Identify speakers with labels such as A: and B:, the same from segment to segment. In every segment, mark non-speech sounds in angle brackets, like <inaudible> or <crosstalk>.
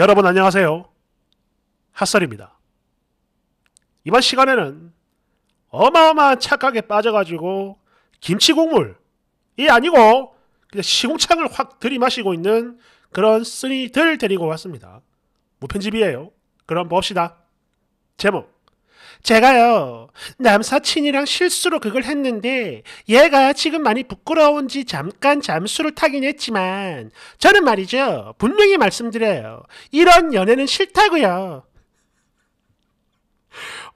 A: 여러분 안녕하세요. 핫설입니다. 이번 시간에는 어마어마한 착각에 빠져가지고 김치 국물이 아니고 그냥 시궁창을 확 들이마시고 있는 그런 쓰니들 데리고 왔습니다. 무편집이에요. 그럼 봅시다. 제목 제가요, 남사친이랑 실수로 그걸 했는데, 얘가 지금 많이 부끄러운지 잠깐 잠수를 타긴 했지만, 저는 말이죠, 분명히 말씀드려요. 이런 연애는 싫다고요.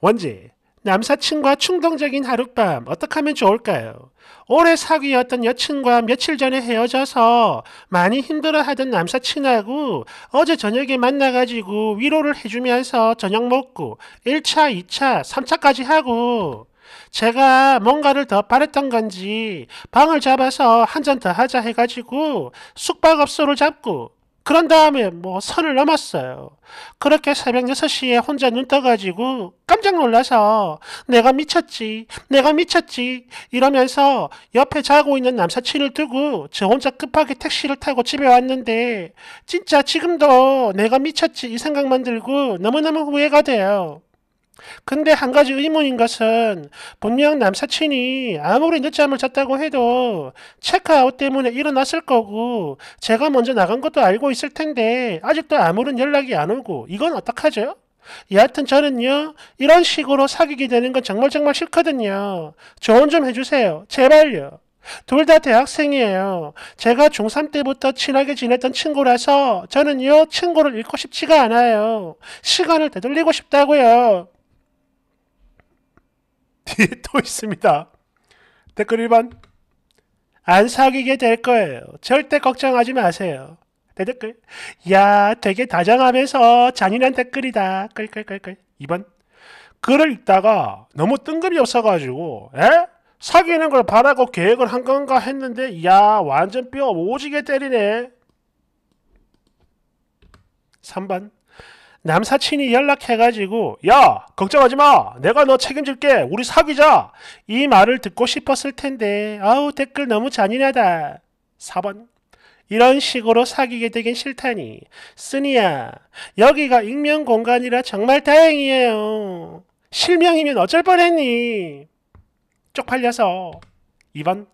A: 원지, 남사친과 충동적인 하룻밤 어떻게 하면 좋을까요? 오래 사귀었던 여친과 며칠 전에 헤어져서 많이 힘들어하던 남사친하고 어제 저녁에 만나가지고 위로를 해주면서 저녁 먹고 1차, 2차, 3차까지 하고 제가 뭔가를 더 바랬던 건지 방을 잡아서 한잔 더 하자 해가지고 숙박업소를 잡고 그런 다음에 뭐 선을 넘었어요. 그렇게 새벽 6시에 혼자 눈 떠가지고 깜짝 놀라서 내가 미쳤지, 내가 미쳤지 이러면서 옆에 자고 있는 남사친을 두고 저 혼자 급하게 택시를 타고 집에 왔는데 진짜 지금도 내가 미쳤지 이 생각만 들고 너무너무 후회가 돼요. 근데 한 가지 의문인 것은 분명 남사친이 아무리 늦잠을 잤다고 해도 체크아웃 때문에 일어났을 거고 제가 먼저 나간 것도 알고 있을 텐데 아직도 아무런 연락이 안 오고 이건 어떡하죠? 여하튼 저는요 이런 식으로 사귀게 되는 건 정말 정말 싫거든요. 조언 좀 해주세요. 제발요. 둘 다 대학생이에요. 제가 중3 때부터 친하게 지냈던 친구라서 저는요 친구를 잃고 싶지가 않아요. 시간을 되돌리고 싶다고요. 뒤에 <laughs> 또 있습니다. 댓글 1번 안 사귀게 될 거예요. 절대 걱정하지 마세요. 내 네, 댓글 야 되게 다정하면서 잔인한 댓글이다. 끌끌끌끌 2번 글을 읽다가 너무 뜬금이 없어가지고 에? 사귀는 걸 바라고 계획을 한 건가 했는데 야 완전 뼈 오지게 때리네. 3번 남사친이 연락해가지고 야 걱정하지 마 내가 너 책임질게 우리 사귀자 이 말을 듣고 싶었을 텐데 아우 댓글 너무 잔인하다 4번 이런 식으로 사귀게 되긴 싫다니 쓰니야 여기가 익명 공간이라 정말 다행이에요 실명이면 어쩔 뻔했니 쪽팔려서 2번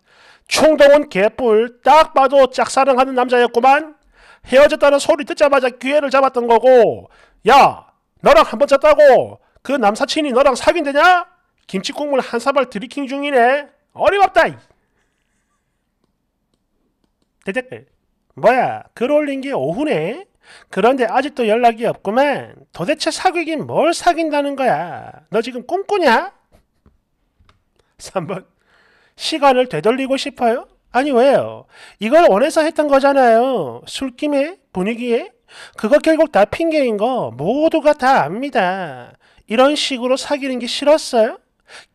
A: 충동은 개뿔 딱 봐도 짝사랑하는 남자였구만 헤어졌다는 소리 듣자마자 기회를 잡았던 거고 야 너랑 한번 짰다고 그 남사친이 너랑 사귄대냐? 김치 국물 한 사발 드리킹 중이네 어림없다 대댓글 뭐야 글 올린 게 오후네? 그런데 아직도 연락이 없구만 도대체 사귀긴 뭘 사귄다는 거야 너 지금 꿈꾸냐? 3번 시간을 되돌리고 싶어요? 아니 왜요? 이걸 원해서 했던 거잖아요. 술김에 분위기에 그거 결국 다 핑계인 거 모두가 다 압니다. 이런 식으로 사귀는 게 싫었어요?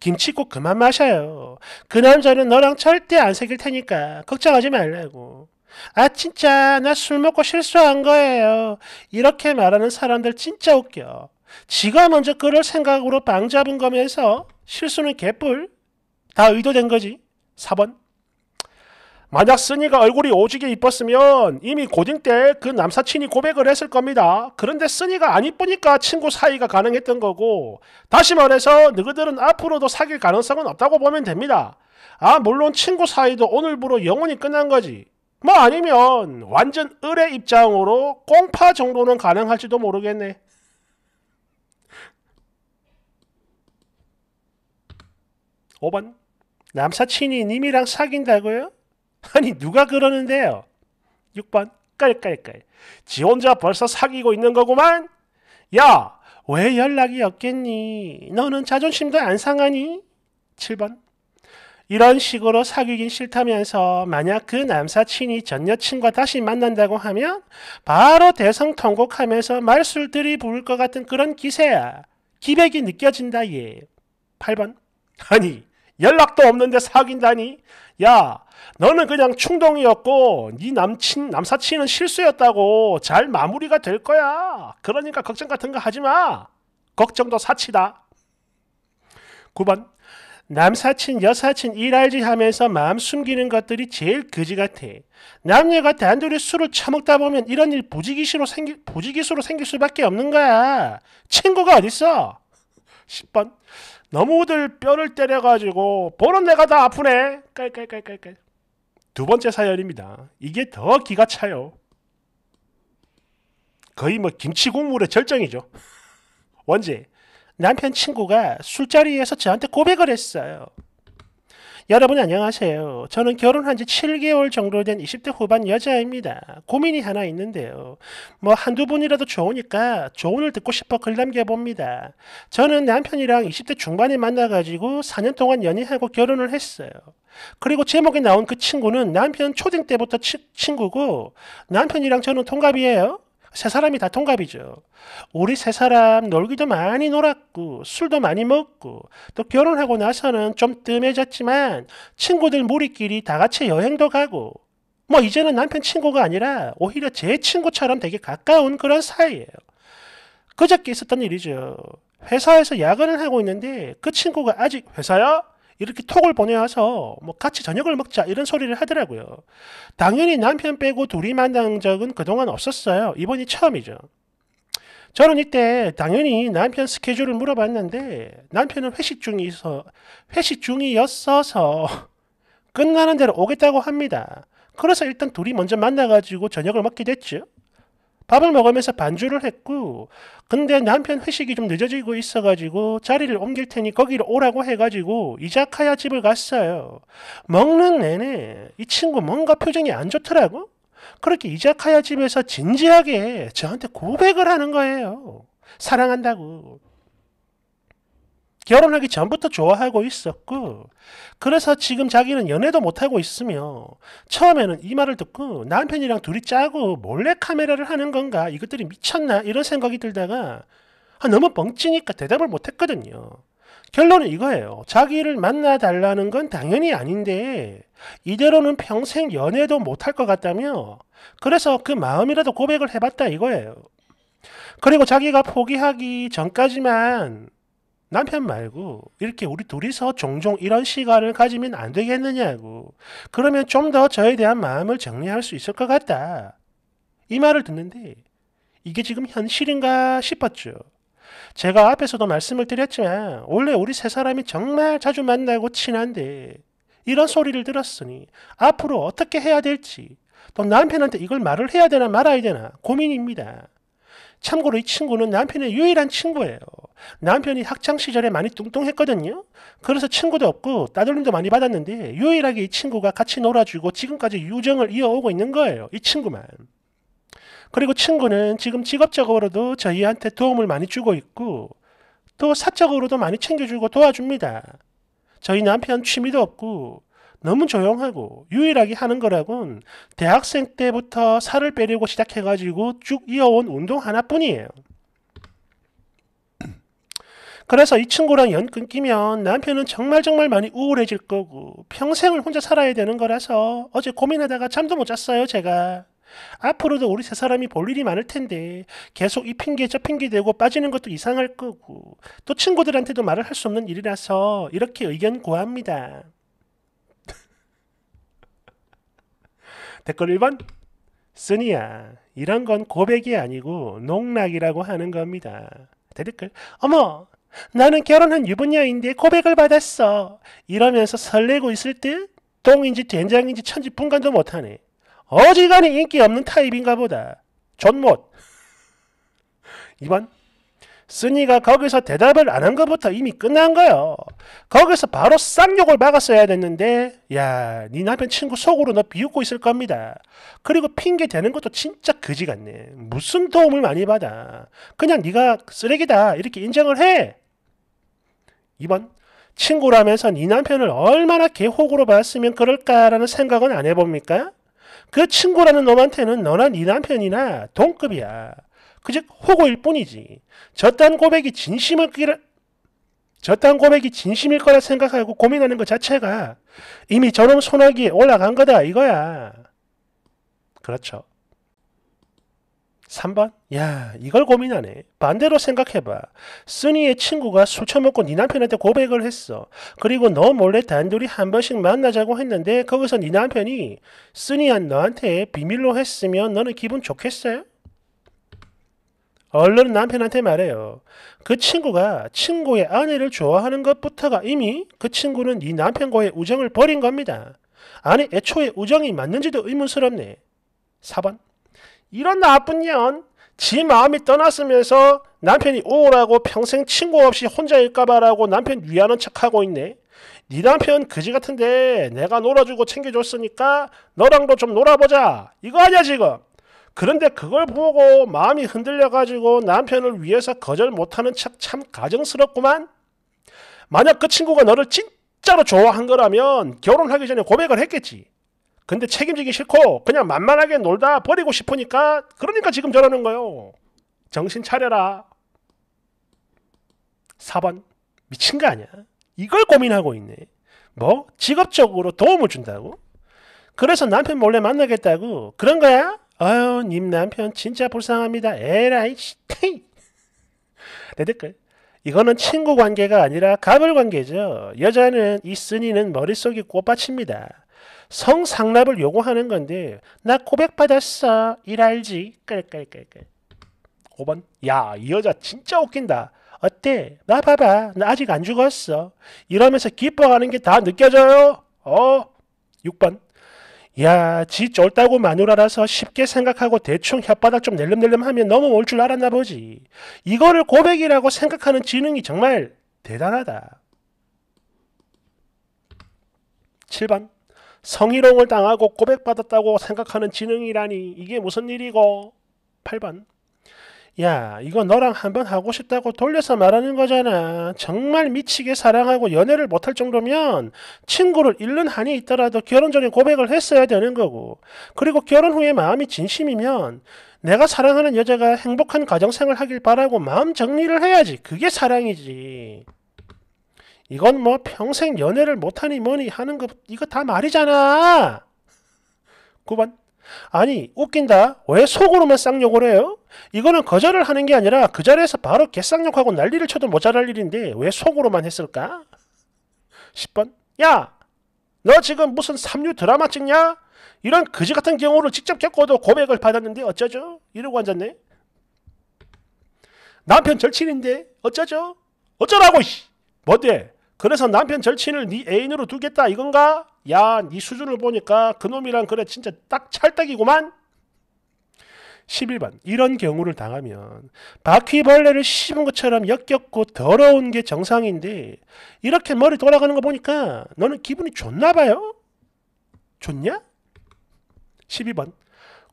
A: 김치국 그만 마셔요. 그 남자는 너랑 절대 안 사귈 테니까 걱정하지 말라고. 아 진짜 나 술 먹고 실수한 거예요. 이렇게 말하는 사람들 진짜 웃겨. 지가 먼저 그럴 생각으로 방 잡은 거면서 실수는 개뿔. 다 의도된 거지. 4번. 만약 쓰니가 얼굴이 오지게 이뻤으면 이미 고딩 때 그 남사친이 고백을 했을 겁니다. 그런데 쓰니가 안 이쁘니까 친구 사이가 가능했던 거고 다시 말해서 너희들은 앞으로도 사귈 가능성은 없다고 보면 됩니다. 아 물론 친구 사이도 오늘부로 영원히 끝난 거지. 뭐 아니면 완전 을의 입장으로 꽁파 정도는 가능할지도 모르겠네. 5번 남사친이 님이랑 사귄다고요? 아니 누가 그러는데요? 6번 깔깔깔 지 혼자 벌써 사귀고 있는 거구만 야 왜 연락이 없겠니 너는 자존심도 안 상하니 7번 이런 식으로 사귀긴 싫다면서 만약 그 남사친이 전 여친과 다시 만난다고 하면 바로 대성통곡하면서 말술들이 부을 것 같은 그런 기세야. 기백이 느껴진다 얘. 8번. 아니 연락도 없는데 사귄다니? 야, 너는 그냥 충동이었고 네 남친 남사친은 실수였다고 잘 마무리가 될 거야. 그러니까 걱정 같은 거 하지 마. 걱정도 사치다. 9번 남사친, 여사친 일알지 하면서 마음 숨기는 것들이 제일 그지 같아. 남녀가 단둘이 술을 처먹다 보면 이런 일 부지기수로 생기, 부지기수로 생길 수밖에 없는 거야. 친구가 어딨어? 10번 너무들 뼈를 때려가지고 보는 내가 다 아프네 깔깔깔깔깔 두 번째 사연입니다 이게 더 기가 차요 거의 뭐 김치 국물의 절정이죠 언제 남편 친구가 술자리에서 저한테 고백을 했어요 여러분 안녕하세요. 저는 결혼한 지 7개월 정도 된 20대 후반 여자입니다. 고민이 하나 있는데요. 뭐 한두 분이라도 좋으니까 조언을 듣고 싶어 글 남겨봅니다. 저는 남편이랑 20대 중반에 만나가지고 4년 동안 연애하고 결혼을 했어요. 그리고 제목에 나온 그 친구는 남편 초딩 때부터 치, 친구고 남편이랑 저는 동갑이에요. 세 사람이 다 통갑이죠. 우리 세 사람 놀기도 많이 놀았고 술도 많이 먹고 또 결혼하고 나서는 좀 뜸해졌지만 친구들 무리끼리 다 같이 여행도 가고 뭐 이제는 남편 친구가 아니라 오히려 제 친구처럼 되게 가까운 그런 사이예요. 그저께 있었던 일이죠. 회사에서 야근을 하고 있는데 그 친구가 아직 회사야? 이렇게 톡을 보내와서 뭐 같이 저녁을 먹자 이런 소리를 하더라고요. 당연히 남편 빼고 둘이 만난 적은 그동안 없었어요. 이번이 처음이죠. 저는 이때 당연히 남편 스케줄을 물어봤는데 남편은 회식 중이서 회식 중이었어서 <laughs> 끝나는 대로 오겠다고 합니다. 그래서 일단 둘이 먼저 만나가지고 저녁을 먹게 됐죠. 밥을 먹으면서 반주를 했고 근데 남편 회식이 좀 늦어지고 있어가지고 자리를 옮길 테니 거기로 오라고 해가지고 이자카야 집을 갔어요. 먹는 내내 이 친구 뭔가 표정이 안 좋더라고. 그렇게 이자카야 집에서 진지하게 저한테 고백을 하는 거예요. 사랑한다고. 결혼하기 전부터 좋아하고 있었고 그래서 지금 자기는 연애도 못하고 있으며 처음에는 이 말을 듣고 남편이랑 둘이 짜고 몰래 카메라를 하는 건가 이것들이 미쳤나 이런 생각이 들다가 아, 너무 뻥치니까 대답을 못했거든요. 결론은 이거예요. 자기를 만나달라는 건 당연히 아닌데 이대로는 평생 연애도 못할 것 같다며 그래서 그 마음이라도 고백을 해봤다 이거예요. 그리고 자기가 포기하기 전까지만 남편 말고 이렇게 우리 둘이서 종종 이런 시간을 가지면 안 되겠느냐고. 그러면 좀 더 저에 대한 마음을 정리할 수 있을 것 같다. 이 말을 듣는데 이게 지금 현실인가 싶었죠. 제가 앞에서도 말씀을 드렸지만 원래 우리 세 사람이 정말 자주 만나고 친한데 이런 소리를 들었으니 앞으로 어떻게 해야 될지 또 남편한테 이걸 말을 해야 되나 말아야 되나 고민입니다. 참고로 이 친구는 남편의 유일한 친구예요. 남편이 학창 시절에 많이 뚱뚱했거든요. 그래서 친구도 없고 따돌림도 많이 받았는데 유일하게 이 친구가 같이 놀아주고 지금까지 유정을 이어오고 있는 거예요. 이 친구만. 그리고 친구는 지금 직업적으로도 저희한테 도움을 많이 주고 있고 또 사적으로도 많이 챙겨주고 도와줍니다. 저희 남편 취미도 없고 너무 조용하고 유일하게 하는 거라곤 대학생 때부터 살을 빼려고 시작해가지고 쭉 이어온 운동 하나뿐이에요. 그래서 이 친구랑 연 끊기면 남편은 정말 정말 많이 우울해질 거고 평생을 혼자 살아야 되는 거라서 어제 고민하다가 잠도 못 잤어요 제가. 앞으로도 우리 세 사람이 볼 일이 많을 텐데 계속 이 핑계 저 핑계 대고 빠지는 것도 이상할 거고 또 친구들한테도 말을 할 수 없는 일이라서 이렇게 의견 구합니다. 댓글 1번 쓰니야 이런 건 고백이 아니고 농락이라고 하는 겁니다. 대댓글 어머 나는 결혼한 유부녀인데 고백을 받았어 이러면서 설레고 있을 때 똥인지 된장인지 천지 분간도 못하네. 어지간히 인기 없는 타입인가 보다. 존못 2번 <laughs> 쓰니가 거기서 대답을 안 한 것부터 이미 끝난 거예요. 거기서 바로 쌍욕을 막았어야 됐는데 야, 네 남편 친구 속으로 너 비웃고 있을 겁니다. 그리고 핑계 대는 것도 진짜 그지 같네. 무슨 도움을 많이 받아. 그냥 네가 쓰레기다 이렇게 인정을 해. 2번 친구라면서 네 남편을 얼마나 개혹으로 봤으면 그럴까라는 생각은 안 해봅니까? 그 친구라는 놈한테는 너나 네 남편이나 동급이야. 그즉 호구일 뿐이지. 저딴 고백이 진심을 저딴 고백이 진심일 거라 생각하고 고민하는 것 자체가 이미 저놈 소나기에 올라간 거다 이거야. 그렇죠. 3번 야 이걸 고민하네 반대로 생각해봐 쓰니의 친구가 술 처먹고 네 남편한테 고백을 했어 그리고 너 몰래 단둘이 한 번씩 만나자고 했는데 거기서 네 남편이 쓰니한 너한테 비밀로 했으면 너는 기분 좋겠어요? 얼른 남편한테 말해요. 그 친구가 친구의 아내를 좋아하는 것부터가 이미 그 친구는 네 남편과의 우정을 버린 겁니다. 아니 애초에 우정이 맞는지도 의문스럽네. 4번 이런 나쁜 년! 지 마음이 떠났으면서 남편이 우울하고 평생 친구 없이 혼자 일까봐라고 남편 위하는 척하고 있네. 네 남편 그지 같은데 내가 놀아주고 챙겨줬으니까 너랑도 좀 놀아보자. 이거 아니야 지금. 그런데 그걸 보고 마음이 흔들려가지고 남편을 위해서 거절 못하는 척 참 가정스럽구만. 만약 그 친구가 너를 진짜로 좋아한 거라면 결혼하기 전에 고백을 했겠지. 근데 책임지기 싫고 그냥 만만하게 놀다 버리고 싶으니까 그러니까 지금 저러는 거요. 정신 차려라. 4번 미친 거 아니야? 이걸 고민하고 있네. 뭐 직업적으로 도움을 준다고? 그래서 남편 몰래 만나겠다고 그런 거야? 아유 님 남편 진짜 불쌍합니다. 에라이 씨테내 댓글. 이거는 친구 관계가 아니라 갑을 관계죠. 여자는 이 쓴이는 머릿속이 꽃밭입니다. 성상납을 요구하는 건데 나 고백받았어. 일 알지? 깔깔깔깔. 5번 야이 여자 진짜 웃긴다. 어때? 나 봐봐. 나 아직 안 죽었어. 이러면서 기뻐하는 게 다 느껴져요. 어? 6번 야, 지 쫄다고 마누라라서 쉽게 생각하고 대충 혓바닥 좀 낼름낼름하면 넘어올 줄 알았나 보지. 이거를 고백이라고 생각하는 지능이 정말 대단하다. 7번 성희롱을 당하고 고백받았다고 생각하는 지능이라니 이게 무슨 일이고 8번 야 이거 너랑 한번 하고 싶다고 돌려서 말하는 거잖아. 정말 미치게 사랑하고 연애를 못할 정도면 친구를 잃는 한이 있더라도 결혼 전에 고백을 했어야 되는 거고 그리고 결혼 후에 마음이 진심이면 내가 사랑하는 여자가 행복한 가정생활 하길 바라고 마음 정리를 해야지. 그게 사랑이지. 이건 뭐 평생 연애를 못하니 뭐니 하는 거 이거 다 말이잖아. 9번 아니 웃긴다 왜 속으로만 쌍욕을 해요? 이거는 거절을 하는 게 아니라 그 자리에서 바로 개쌍욕하고 난리를 쳐도 모자랄 일인데 왜 속으로만 했을까? 10번 야! 너 지금 무슨 삼류 드라마 찍냐? 이런 그지 같은 경우를 직접 겪어도 고백을 받았는데 어쩌죠? 이러고 앉았네 남편 절친인데 어쩌죠? 어쩌라고! 이씨 뭐데 그래서 남편 절친을 네 애인으로 두겠다 이건가? 야, 네 수준을 보니까 그놈이랑 그래 진짜 딱 찰떡이구만. 11번 이런 경우를 당하면 바퀴벌레를 씹은 것처럼 역겹고 더러운 게 정상인데 이렇게 머리 돌아가는 거 보니까 너는 기분이 좋나 봐요? 좋냐? 12번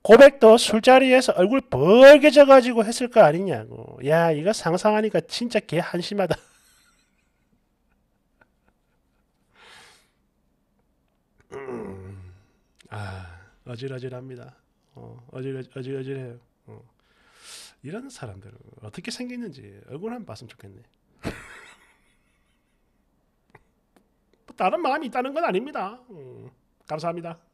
A: 고백도 술자리에서 얼굴 벌게져 가지고 했을 거 아니냐고 야 이거 상상하니까 진짜 개 한심하다 아, 어질어질합니다. 어, 어질, 어질어질해요. 어. 이런 사람들 어떻게 생겼는지 얼굴 한번 봤으면 좋겠네. <laughs> 뭐 다른 마음이 있다는 건 아닙니다. 음, 감사합니다.